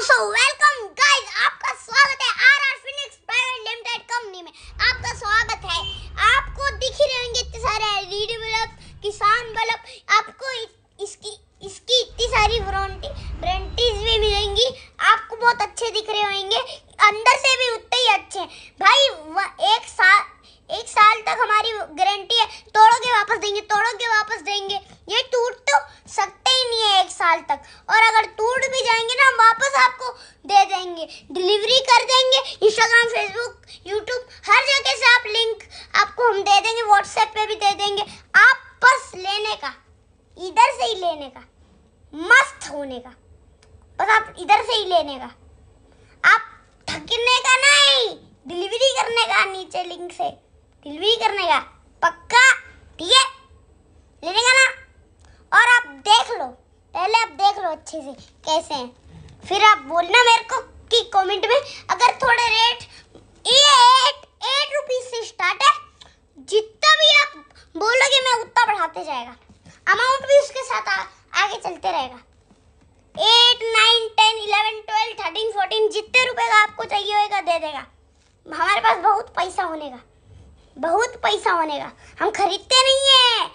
दोस्तों welcome guys आपका स्वागत है R R Phoenix Private Limited company में आपका स्वागत है आपको दिख रहे होंगे इतने सारे एलईडी बल्ब किसान बल्ब आपको इसकी इसकी इतनी सारी वारंटी वारंटीज भी मिलेंगी आपको बहुत अच्छे दिख रहे होंगे अंदर से भी उतने ही अच्छे भाई एक साल एक साल तक हमारी गारंटी है तोड़ोगे वापस देंगे तोड़ोगे वापस देंगे साल तक और अगर टूट भी जाएंगे ना हम वापस आपको दे देंगे डिलीवरी कर देंगे इंस्टाग्राम फेसबुक यूट्यूब हर जगह से आप लिंक आपको हम दे देंगे व्हाट्सएप पे भी दे देंगे आप बस लेने का इधर से ही लेने का मस्त होने का बस आप इधर से ही लेने का आप थकने का नहीं डिलीवरी करने का नीचे लिंक से डिलीवरी करने का पक्का अच्छे से कैसे हैं फिर आप बोलना मेरे को कि कमेंट में अगर थोड़े रेट ये एट एट रुपीज से स्टार्ट है जितना भी आप बोलोगे मैं उतना बढ़ाते जाएगा अमाउंट भी उसके साथ आ, आगे चलते रहेगा eight nine ten eleven twelve thirteen fourteen जितने रुपए का आपको चाहिए होगा दे देगा हमारे पास बहुत पैसा होने का बहुत पैसा होने का हम खरीदते नहीं है